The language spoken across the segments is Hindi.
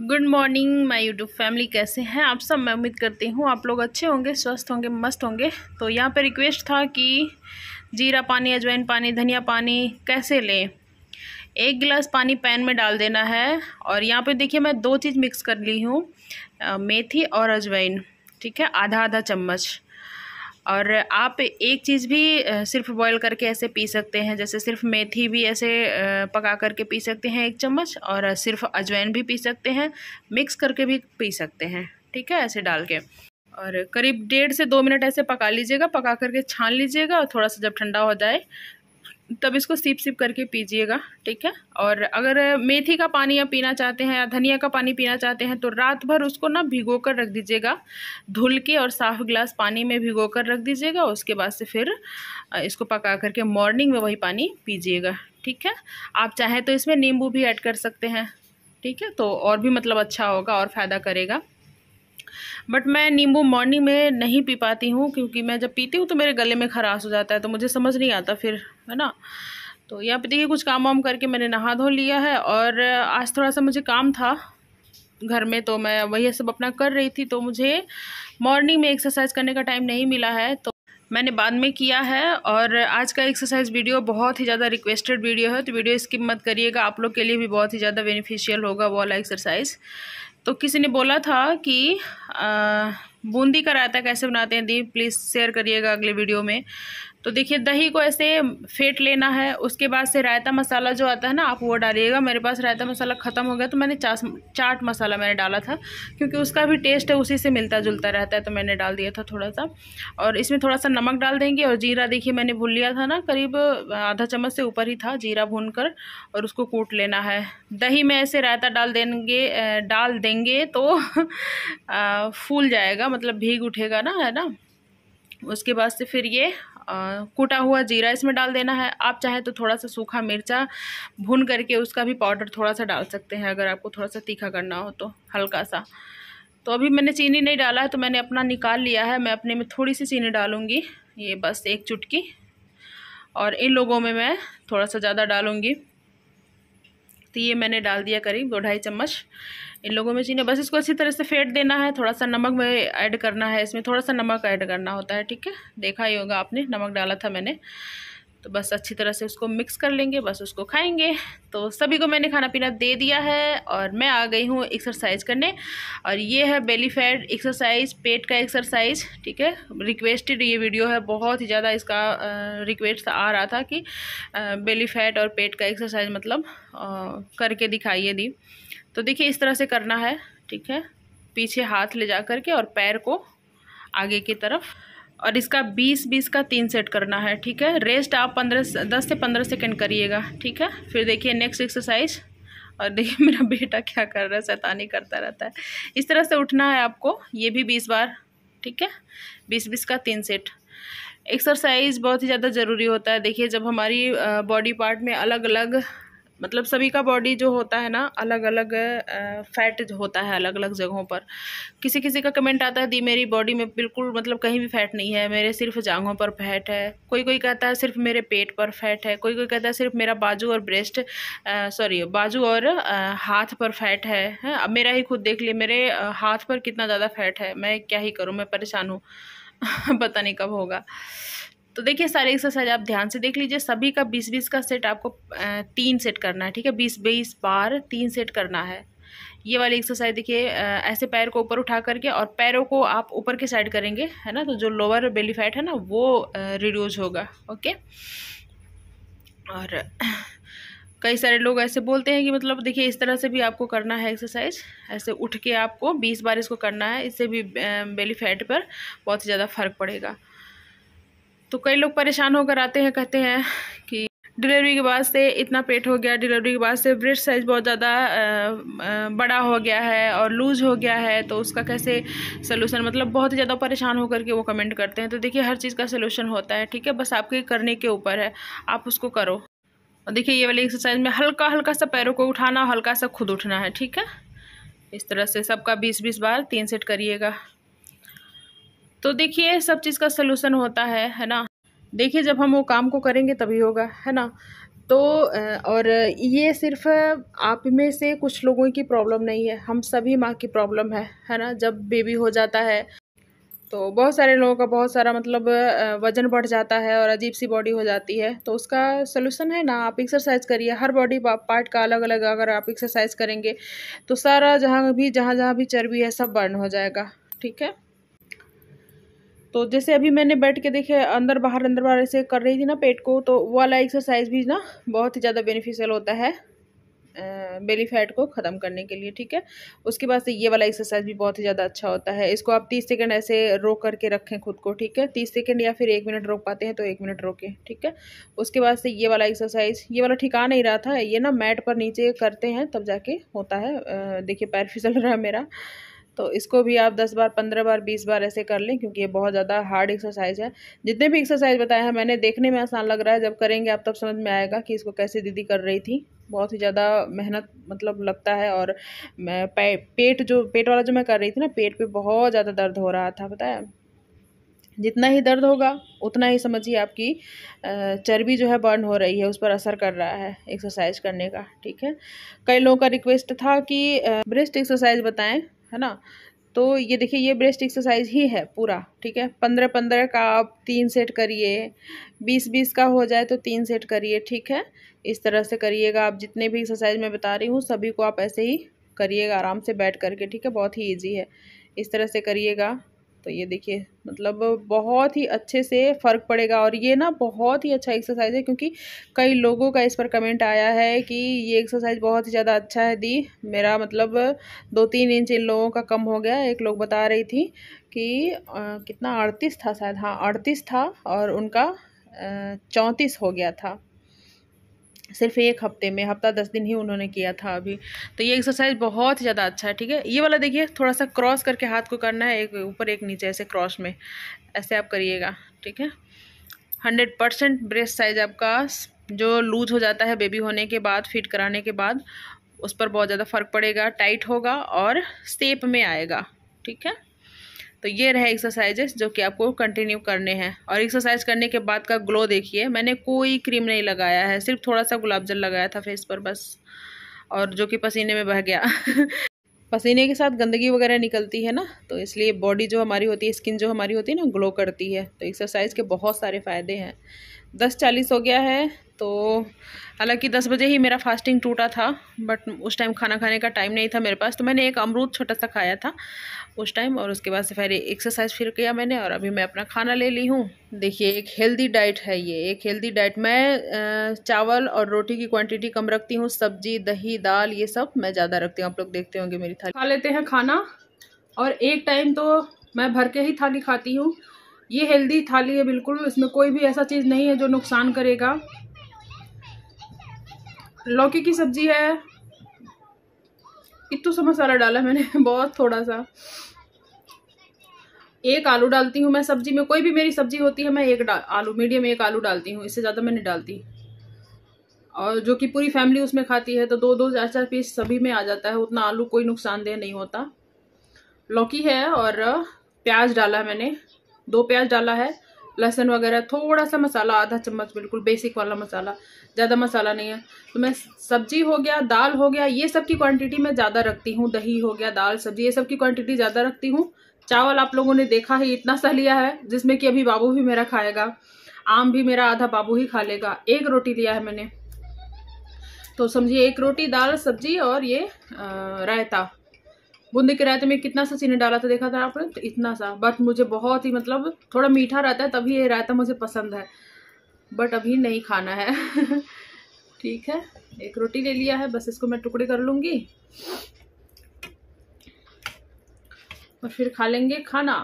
good morning my YouTube family कैसे हैं आप सब मैं उम्मीद करती हूँ आप लोग अच्छे होंगे स्वस्थ होंगे मस्त होंगे तो यहाँ पर रिक्वेस्ट था कि जीरा पानी अजवाइन पानी धनिया पानी कैसे लें एक गिलास पानी पैन में डाल देना है और यहाँ पे देखिए मैं दो चीज़ मिक्स कर ली हूँ मेथी और अजवाइन ठीक है आधा आधा चम्मच और आप एक चीज़ भी सिर्फ बॉईल करके ऐसे पी सकते हैं जैसे सिर्फ मेथी भी ऐसे पका करके पी सकते हैं एक चम्मच और सिर्फ अजवाइन भी पी सकते हैं मिक्स करके भी पी सकते हैं ठीक है ऐसे डाल के और करीब डेढ़ से दो मिनट ऐसे पका लीजिएगा पका करके छान लीजिएगा और थोड़ा सा जब ठंडा हो जाए तब इसको सिप सिप करके पीजिएगा ठीक है और अगर मेथी का पानी आप पीना चाहते हैं या धनिया का पानी पीना चाहते हैं तो रात भर उसको ना भिगो कर रख दीजिएगा धुल के और साफ गिलास पानी में भिगो कर रख दीजिएगा उसके बाद से फिर इसको पका करके मॉर्निंग में वही पानी पीजिएगा ठीक है आप चाहें तो इसमें नींबू भी ऐड कर सकते हैं ठीक है तो और भी मतलब अच्छा होगा और फ़ायदा करेगा बट मैं नींबू मॉर्निंग में नहीं पी पाती हूँ क्योंकि मैं जब पीती हूँ तो मेरे गले में खराश हो जाता है तो मुझे समझ नहीं आता फिर है ना तो यहाँ पे देखिए कुछ काम वाम करके मैंने नहा धो लिया है और आज थोड़ा सा मुझे काम था घर में तो मैं वही सब अपना कर रही थी तो मुझे मॉर्निंग में एक्सरसाइज करने का टाइम नहीं मिला है तो मैंने बाद में किया है और आज का एक्सरसाइज वीडियो बहुत ही ज़्यादा रिक्वेस्टेड वीडियो है तो वीडियो स्किप मत करिएगा आप लोग के लिए भी बहुत ही ज़्यादा बेनिफिशियल होगा वो वाला एक्सरसाइज तो किसी ने बोला था कि आ, बूंदी का रायता कैसे बनाते हैं दी प्लीज़ शेयर करिएगा अगले वीडियो में तो देखिए दही को ऐसे फेंट लेना है उसके बाद से रायता मसाला जो आता है ना आप वो डालिएगा मेरे पास रायता मसाला ख़त्म हो गया तो मैंने चास चाट मसाला मैंने डाला था क्योंकि उसका भी टेस्ट है उसी से मिलता जुलता रहता है तो मैंने डाल दिया था थोड़ा सा और इसमें थोड़ा सा नमक डाल देंगे और जीरा देखिए मैंने भून लिया था ना करीब आधा चम्मच से ऊपर ही था जीरा भून कर और उसको कूट लेना है दही में ऐसे रायता डाल देंगे डाल देंगे तो फूल जाएगा मतलब भीग उठेगा ना है ना उसके बाद से फिर ये कूटा हुआ जीरा इसमें डाल देना है आप चाहें तो थोड़ा सा सूखा मिर्चा भून करके उसका भी पाउडर थोड़ा सा डाल सकते हैं अगर आपको थोड़ा सा तीखा करना हो तो हल्का सा तो अभी मैंने चीनी नहीं डाला है तो मैंने अपना निकाल लिया है मैं अपने में थोड़ी सी चीनी डालूँगी ये बस एक चुटकी और इन लोगों में मैं थोड़ा सा ज़्यादा डालूँगी सकती है मैंने डाल दिया करीब दो ढाई चम्मच इन लोगों में चीनी बस इसको अच्छी तरह से फेंट देना है थोड़ा सा नमक में ऐड करना है इसमें थोड़ा सा नमक ऐड करना होता है ठीक है देखा ही होगा आपने नमक डाला था मैंने तो बस अच्छी तरह से उसको मिक्स कर लेंगे बस उसको खाएंगे तो सभी को मैंने खाना पीना दे दिया है और मैं आ गई हूँ एक्सरसाइज करने और ये है बेली फैट एक्सरसाइज पेट का एक्सरसाइज ठीक है रिक्वेस्टेड ये वीडियो है बहुत ही ज़्यादा इसका रिक्वेस्ट आ रहा था कि बेली फैट और पेट का एक्सरसाइज मतलब करके दिखाइए दी तो देखिए इस तरह से करना है ठीक है पीछे हाथ ले जा करके और पैर को आगे की तरफ और इसका बीस बीस का तीन सेट करना है ठीक है रेस्ट आप पंद्रह दस से पंद्रह सेकेंड करिएगा ठीक है फिर देखिए नेक्स्ट एक्सरसाइज और देखिए मेरा बेटा क्या कर रहा है शैतानी करता रहता है इस तरह से उठना है आपको ये भी बीस बार ठीक है बीस बीस का तीन सेट एक्सरसाइज बहुत ही ज़्यादा ज़रूरी होता है देखिए जब हमारी बॉडी पार्ट में अलग अलग मतलब सभी का बॉडी जो होता है ना अलग अलग फैट होता है अलग अलग जगहों पर किसी किसी का कमेंट आता है दी मेरी बॉडी में बिल्कुल मतलब कहीं भी फैट नहीं है मेरे सिर्फ जांघों पर फैट है कोई कोई कहता है सिर्फ मेरे पेट पर फैट है कोई कोई कहता है सिर्फ मेरा बाजू और ब्रेस्ट सॉरी बाजू और आ, हाथ पर फैट है अब मेरा ही खुद देख लिए मेरे हाथ पर कितना ज़्यादा फैट है मैं क्या ही करूँ मैं परेशान हूँ पता नहीं कब होगा तो देखिए सारे एक्सरसाइज आप ध्यान से देख लीजिए सभी का बीस बीस का सेट आपको तीन सेट करना है ठीक है बीस बीस बार तीन सेट करना है ये वाली एक्सरसाइज देखिए ऐसे पैर को ऊपर उठा करके और पैरों को आप ऊपर के साइड करेंगे है ना तो जो लोअर बेली फैट है ना वो रिड्यूज होगा ओके और कई सारे लोग ऐसे बोलते हैं कि मतलब देखिए इस तरह से भी आपको करना है एक्सरसाइज ऐसे उठ के आपको बीस बार इसको करना है इससे भी बेली फैट पर बहुत ही ज़्यादा फर्क पड़ेगा तो कई लोग परेशान होकर आते हैं कहते हैं कि डिलीवरी के बाद से इतना पेट हो गया डिलीवरी के बाद से ब्रेस्ट साइज़ बहुत ज़्यादा बड़ा हो गया है और लूज़ हो गया है तो उसका कैसे सलूशन मतलब बहुत ही ज़्यादा परेशान होकर के वो कमेंट करते हैं तो देखिए हर चीज़ का सलूशन होता है ठीक है बस आपके करने के ऊपर है आप उसको करो और देखिए ये वाली एक्सरसाइज में हल्का हल्का सा पैरों को उठाना हल्का सा खुद उठना है ठीक है इस तरह से सबका बीस बीस बार तीन सेट करिएगा तो देखिए सब चीज़ का सलूशन होता है है ना देखिए जब हम वो काम को करेंगे तभी होगा है ना तो और ये सिर्फ आप में से कुछ लोगों की प्रॉब्लम नहीं है हम सभी माँ की प्रॉब्लम है है ना जब बेबी हो जाता है तो बहुत सारे लोगों का बहुत सारा मतलब वजन बढ़ जाता है और अजीब सी बॉडी हो जाती है तो उसका सलूशन है ना आप एक्सरसाइज करिए हर बॉडी पार्ट का अलग अलग अगर आप एक्सरसाइज करेंगे तो सारा जहाँ भी जहाँ जहाँ भी चर्बी है सब बर्न हो जाएगा ठीक है तो जैसे अभी मैंने बैठ के देखे अंदर बाहर अंदर बाहर ऐसे कर रही थी ना पेट को तो वो वाला एक्सरसाइज भी ना बहुत ही ज़्यादा बेनिफिशियल होता है बेली फैट को ख़त्म करने के लिए ठीक है उसके बाद से ये वाला एक्सरसाइज भी बहुत ही ज़्यादा अच्छा होता है इसको आप तीस सेकेंड ऐसे रोक करके रखें खुद को ठीक है तीस सेकेंड या फिर एक मिनट रोक पाते हैं तो एक मिनट रोकें ठीक है उसके बाद से ये वाला एक्सरसाइज ये वाला ठिका नहीं रहा था ये ना मैट पर नीचे करते हैं तब जाके होता है देखिए पैर फिसल रहा है मेरा तो इसको भी आप दस बार पंद्रह बार बीस बार ऐसे कर लें क्योंकि ये बहुत ज़्यादा हार्ड एक्सरसाइज है जितने भी एक्सरसाइज बताए हैं मैंने देखने में आसान लग रहा है जब करेंगे आप तब समझ में आएगा कि इसको कैसे दीदी कर रही थी बहुत ही ज़्यादा मेहनत मतलब लगता है और मैं पेट जो पेट वाला जो मैं कर रही थी ना पेट पर बहुत ज़्यादा दर्द हो रहा था बताया जितना ही दर्द होगा उतना ही समझिए आपकी चर्बी जो है बर्न हो रही है उस पर असर कर रहा है एक्सरसाइज करने का ठीक है कई लोगों का रिक्वेस्ट था कि ब्रेस्ट एक्सरसाइज बताएं है ना तो ये देखिए ये ब्रेस्ट एक्सरसाइज ही है पूरा ठीक है पंद्रह पंद्रह का आप तीन सेट करिए बीस बीस का हो जाए तो तीन सेट करिए ठीक है इस तरह से करिएगा आप जितने भी एक्सरसाइज मैं बता रही हूँ सभी को आप ऐसे ही करिएगा आराम से बैठ करके ठीक है बहुत ही ईजी है इस तरह से करिएगा तो ये देखिए मतलब बहुत ही अच्छे से फ़र्क पड़ेगा और ये ना बहुत ही अच्छा एक्सरसाइज है क्योंकि कई लोगों का इस पर कमेंट आया है कि ये एक्सरसाइज बहुत ही ज़्यादा अच्छा है दी मेरा मतलब दो तीन इंच इन लोगों का कम हो गया एक लोग बता रही थी कि आ, कितना अड़तीस था शायद हाँ अड़तीस था और उनका चौंतीस हो गया था सिर्फ एक हफ्ते में हफ्ता दस दिन ही उन्होंने किया था अभी तो ये एक्सरसाइज बहुत ज़्यादा अच्छा है ठीक है ये वाला देखिए थोड़ा सा क्रॉस करके हाथ को करना है एक ऊपर एक नीचे ऐसे क्रॉस में ऐसे आप करिएगा ठीक है हंड्रेड परसेंट ब्रेस्ट साइज आपका जो लूज हो जाता है बेबी होने के बाद फिट कराने के बाद उस पर बहुत ज़्यादा फ़र्क पड़ेगा टाइट होगा और सेप में आएगा ठीक है तो ये रहे एक्सरसाइजेस जो कि आपको कंटिन्यू करने हैं और एक्सरसाइज करने के बाद का ग्लो देखिए मैंने कोई क्रीम नहीं लगाया है सिर्फ थोड़ा सा गुलाब जल लगाया था फेस पर बस और जो कि पसीने में बह गया पसीने के साथ गंदगी वगैरह निकलती है ना तो इसलिए बॉडी जो हमारी होती है स्किन जो हमारी होती है ना ग्लो करती है तो एक्सरसाइज के बहुत सारे फ़ायदे हैं दस चालीस हो गया है तो हालांकि दस बजे ही मेरा फास्टिंग टूटा था बट उस टाइम खाना खाने का टाइम नहीं था मेरे पास तो मैंने एक अमरूद छोटा सा खाया था उस टाइम और उसके बाद से फिर एक्सरसाइज फिर किया मैंने और अभी मैं अपना खाना ले ली हूँ देखिए एक हेल्दी डाइट है ये एक हेल्दी डाइट मैं चावल और रोटी की क्वान्टिटी कम रखती हूँ सब्जी दही दाल ये सब मैं ज़्यादा रखती हूँ आप लोग देखते होंगे मेरी थाली खा लेते हैं खाना और एक टाइम तो मैं भर के ही थाली खाती हूँ ये हेल्दी थाली है बिल्कुल इसमें कोई भी ऐसा चीज़ नहीं है जो नुकसान करेगा लौकी की सब्ज़ी है इतना सा मसाला डाला मैंने बहुत थोड़ा सा एक आलू डालती हूँ मैं सब्जी में कोई भी मेरी सब्जी होती है मैं एक आलू मीडियम एक आलू डालती हूँ इससे ज़्यादा मैं नहीं डालती और जो कि पूरी फैमिली उसमें खाती है तो दो दो चार चार पीस सभी में आ जाता है उतना आलू कोई नुकसानदेह नहीं होता लौकी है और प्याज डाला है मैंने दो प्याज डाला है लहसुन वगैरह थोड़ा सा मसाला आधा चम्मच बिल्कुल बेसिक वाला मसाला ज़्यादा मसाला नहीं है तो मैं सब्जी हो गया दाल हो गया ये सब की क्वांटिटी मैं ज़्यादा रखती हूँ दही हो गया दाल सब्जी ये सब की क्वांटिटी ज़्यादा रखती हूँ चावल आप लोगों ने देखा ही इतना सा लिया है जिसमें कि अभी बाबू भी मेरा खाएगा आम भी मेरा आधा बाबू ही खा लेगा एक रोटी लिया है मैंने तो समझिए एक रोटी दाल सब्जी और ये रायता बूंदे के रायते में कितना सा चीनी डाला था देखा था आपने तो इतना सा बट मुझे बहुत ही मतलब थोड़ा मीठा रहता है तभी ये रायता मुझे पसंद है बट अभी नहीं खाना है ठीक है एक रोटी ले लिया है बस इसको मैं टुकड़े कर लूँगी और फिर खा लेंगे खाना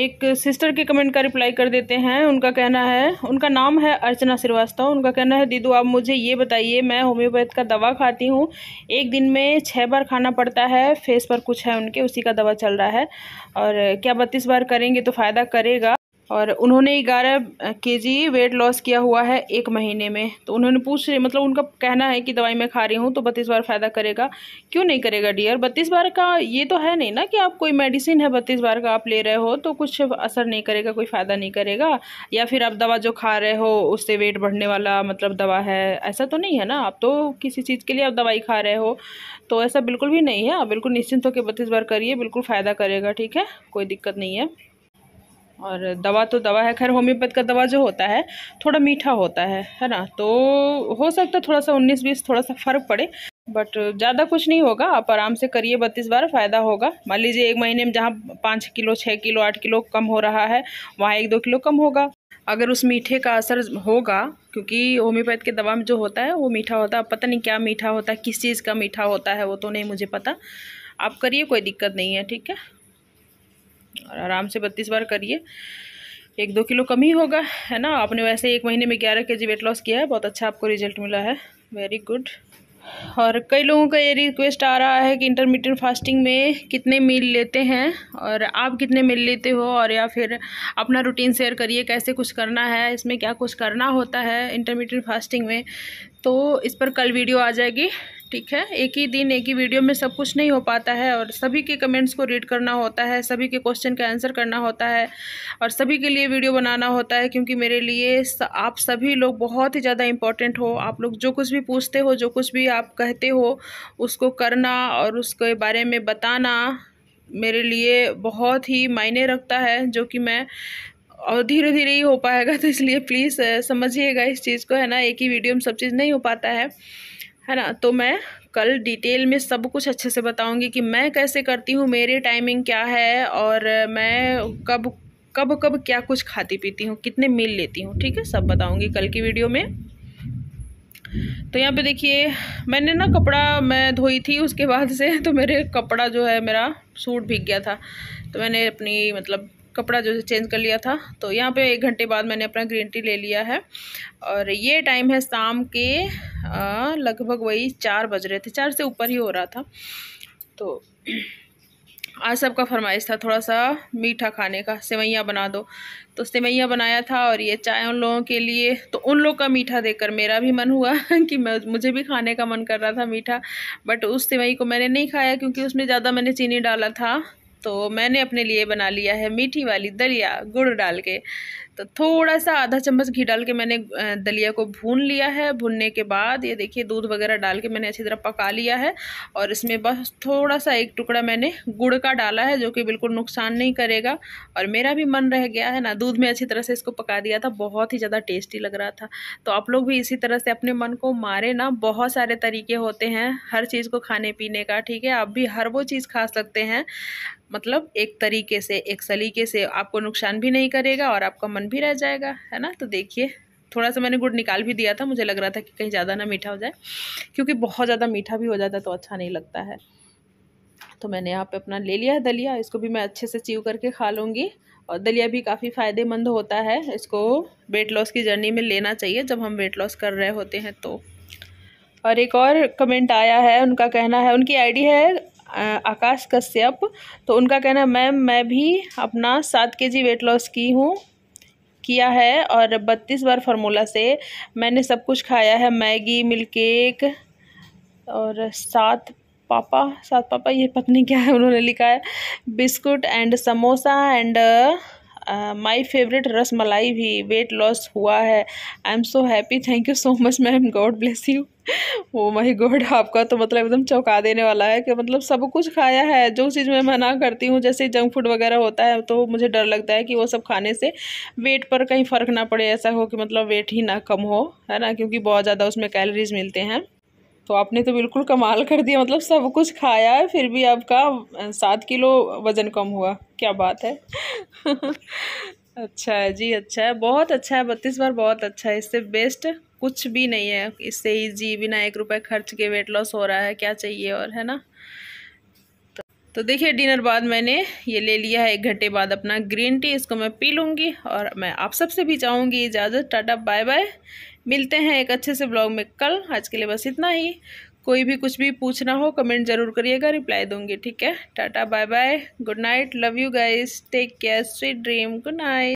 एक सिस्टर के कमेंट का रिप्लाई कर देते हैं उनका कहना है उनका नाम है अर्चना श्रीवास्तव उनका कहना है दीदू आप मुझे ये बताइए मैं होम्योपैथ का दवा खाती हूँ एक दिन में छः बार खाना पड़ता है फेस पर कुछ है उनके उसी का दवा चल रहा है और क्या बत्तीस बार करेंगे तो फ़ायदा करेगा और उन्होंने ग्यारह के जी वेट लॉस किया हुआ है एक महीने में तो उन्होंने पूछ मतलब उनका कहना है कि दवाई मैं खा रही हूँ तो बत्तीस बार फ़ायदा करेगा क्यों नहीं करेगा डियर बत्तीस बार का ये तो है नहीं ना कि आप कोई मेडिसिन है बत्तीस बार का आप ले रहे हो तो कुछ असर नहीं करेगा कोई फ़ायदा नहीं करेगा या फिर आप दवा जो खा रहे हो उससे वेट बढ़ने वाला मतलब दवा है ऐसा तो नहीं है ना आप तो किसी चीज़ के लिए आप दवाई खा रहे हो तो ऐसा बिल्कुल भी नहीं है आप बिल्कुल निश्चिंत होकर बत्तीस बार करिए बिल्कुल फ़ायदा करेगा ठीक है कोई दिक्कत नहीं है और दवा तो दवा है खैर होम्योपैथ का दवा जो होता है थोड़ा मीठा होता है है ना तो हो सकता है थोड़ा सा उन्नीस बीस थोड़ा सा फ़र्क पड़े बट ज़्यादा कुछ नहीं होगा आप आराम से करिए बत्तीस बार फ़ायदा होगा मान लीजिए एक महीने में जहाँ पाँच किलो छः किलो आठ किलो कम हो रहा है वहाँ एक दो किलो कम होगा अगर उस मीठे का असर होगा क्योंकि होम्योपैथ के दवा में जो होता है वो मीठा होता है पता नहीं क्या मीठा होता है किस चीज़ का मीठा होता है वो तो नहीं मुझे पता आप करिए कोई दिक्कत नहीं है ठीक है और आराम से बत्तीस बार करिए एक दो किलो कम ही होगा है ना आपने वैसे एक महीने में ग्यारह के जी वेट लॉस किया है बहुत अच्छा आपको रिजल्ट मिला है वेरी गुड और कई लोगों का ये रिक्वेस्ट आ रहा है कि इंटरमीडिएट फास्टिंग में कितने मील लेते हैं और आप कितने मील लेते हो और या फिर अपना रूटीन शेयर करिए कैसे कुछ करना है इसमें क्या कुछ करना होता है इंटरमीडियट फास्टिंग में तो इस पर कल वीडियो आ जाएगी ठीक है एक ही दिन एक ही वीडियो में सब कुछ नहीं हो पाता है और सभी के कमेंट्स को रीड करना होता है सभी के क्वेश्चन का आंसर करना होता है और सभी के लिए वीडियो बनाना होता है क्योंकि मेरे लिए आप सभी लोग बहुत ही ज़्यादा इंपॉर्टेंट हो आप लोग जो कुछ भी पूछते हो जो कुछ भी आप कहते हो उसको करना और उसके बारे में बताना मेरे लिए बहुत ही मायने रखता है जो कि मैं और धीरे धीरे ही हो पाएगा तो इसलिए प्लीज़ समझिएगा इस चीज़ को है ना एक ही वीडियो में सब चीज़ नहीं हो पाता है है ना तो मैं कल डिटेल में सब कुछ अच्छे से बताऊंगी कि मैं कैसे करती हूँ मेरी टाइमिंग क्या है और मैं कब कब कब क्या कुछ खाती पीती हूँ कितने मील लेती हूँ ठीक है सब बताऊँगी कल की वीडियो में तो यहाँ पे देखिए मैंने ना कपड़ा मैं धोई थी उसके बाद से तो मेरे कपड़ा जो है मेरा सूट भीग गया था तो मैंने अपनी मतलब कपड़ा जो है चेंज कर लिया था तो यहाँ पे एक घंटे बाद मैंने अपना ग्रीन टी ले लिया है और ये टाइम है शाम के लगभग वही चार बज रहे थे चार से ऊपर ही हो रहा था तो आज सबका फरमाइश था थोड़ा सा मीठा खाने का सेवैयाँ बना दो तो सेवैयाँ बनाया था और ये चाय उन लोगों के लिए तो उन लोग का मीठा देकर मेरा भी मन हुआ कि मैं मुझे भी खाने का मन कर रहा था मीठा बट उस सेवई को मैंने नहीं खाया क्योंकि उसमें ज़्यादा मैंने चीनी डाला था तो मैंने अपने लिए बना लिया है मीठी वाली दलिया गुड़ डाल के तो थोड़ा सा आधा चम्मच घी डाल के मैंने दलिया को भून लिया है भूनने के बाद ये देखिए दूध वगैरह डाल के मैंने अच्छी तरह पका लिया है और इसमें बस थोड़ा सा एक टुकड़ा मैंने गुड़ का डाला है जो कि बिल्कुल नुकसान नहीं करेगा और मेरा भी मन रह गया है ना दूध में अच्छी तरह से इसको पका दिया था बहुत ही ज़्यादा टेस्टी लग रहा था तो आप लोग भी इसी तरह से अपने मन को मारे ना बहुत सारे तरीके होते हैं हर चीज़ को खाने पीने का ठीक है आप भी हर वो चीज़ खा सकते हैं मतलब एक तरीके से एक सलीके से आपको नुकसान भी नहीं करेगा और आपका मन भी रह जाएगा है ना तो देखिए थोड़ा सा मैंने गुड़ निकाल भी दिया था मुझे लग रहा था कि कहीं ज़्यादा ना मीठा हो जाए क्योंकि बहुत ज़्यादा मीठा भी हो जाता तो अच्छा नहीं लगता है तो मैंने यहाँ पे अपना ले लिया है दलिया इसको भी मैं अच्छे से चीव करके खा लूँगी और दलिया भी काफ़ी फ़ायदेमंद होता है इसको वेट लॉस की जर्नी में लेना चाहिए जब हम वेट लॉस कर रहे होते हैं तो और एक और कमेंट आया है उनका कहना है उनकी आईडी है आकाश कश्यप तो उनका कहना मैम मैं भी अपना सात के जी वेट लॉस की हूँ किया है और बत्तीस बार फार्मूला से मैंने सब कुछ खाया है मैगी मिल्क केक और सात पापा सात पापा ये पत्नी क्या है उन्होंने लिखा है biscuit and samosa and my favourite rasmalai भी वेट लॉस हुआ है I am so happy thank you so much ma'am God bless you oh my God आपका तो मतलब एकदम चौंका देने वाला है कि मतलब सब कुछ खाया है जो चीज़ मैं मना करती हूँ जैसे जंक फूड वगैरह होता है तो मुझे डर लगता है कि वो सब खाने से वेट पर कहीं फ़र्क ना पड़े ऐसा हो कि मतलब वेट ही ना कम हो है ना क्योंकि बहुत ज़्यादा उसमें कैलोरीज मिलते हैं तो आपने तो बिल्कुल कमाल कर दिया मतलब सब कुछ खाया है फिर भी आपका सात किलो वज़न कम हुआ क्या बात है अच्छा है जी अच्छा है बहुत अच्छा है बत्तीस बार बहुत अच्छा है इससे बेस्ट कुछ भी नहीं है इससे इजी बिना एक रुपए खर्च के वेट लॉस हो रहा है क्या चाहिए और है ना तो, तो देखिए डिनर बाद मैंने ये ले लिया है एक घंटे बाद अपना ग्रीन टी इसको मैं पी लूँगी और मैं आप सबसे भी चाहूँगी इजाज़त टाटा बाय बाय मिलते हैं एक अच्छे से ब्लॉग में कल आज के लिए बस इतना ही कोई भी कुछ भी पूछना हो कमेंट ज़रूर करिएगा रिप्लाई दूंगी ठीक है tata bye bye good night love you guys take care sweet dream good night